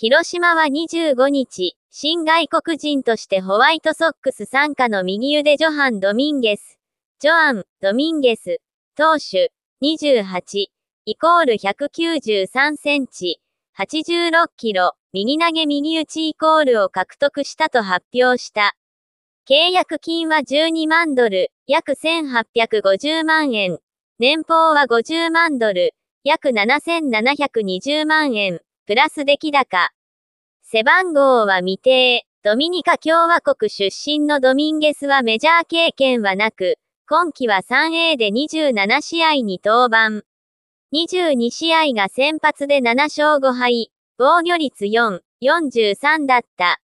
広島は25日、新外国人としてホワイトソックス参加の右腕ジョハン・ドミンゲス、ジョアン・ドミンゲス、投手、28、イコール193センチ、86キロ、右投げ右打ちイコールを獲得したと発表した。契約金は12万ドル、約1850万円。年俸は50万ドル、約7720万円。プラス出来高。背番号は未定。ドミニカ共和国出身のドミンゲスはメジャー経験はなく、今季は 3A で27試合に登板。22試合が先発で7勝5敗、防御率4、43だった。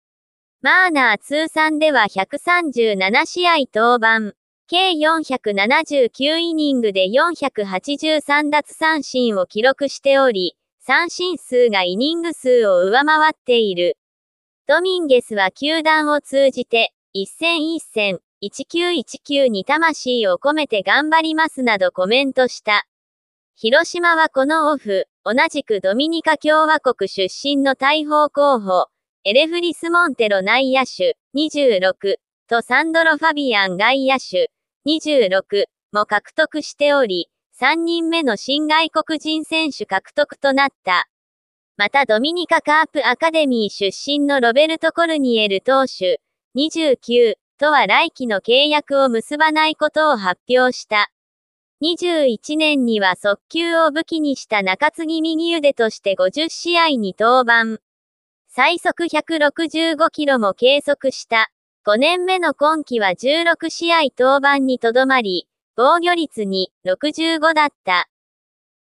マーナー通算では137試合登板、計479イニングで483奪三振を記録しており、三振数がイニング数を上回っている。ドミンゲスは球団を通じて、一戦一戦、1919に魂を込めて頑張りますなどコメントした。広島はこのオフ、同じくドミニカ共和国出身の大砲候補、エレフリス・モンテロ内野手、26、とサンドロ・ファビアン外野手、26、も獲得しており、3人目の新外国人選手獲得となった。またドミニカカープアカデミー出身のロベルト・コルニエル投手、29とは来季の契約を結ばないことを発表した。21年には速球を武器にした中継ぎ右腕として50試合に登板。最速165キロも計測した。5年目の今季は16試合登板にとどまり、防御率に65だった。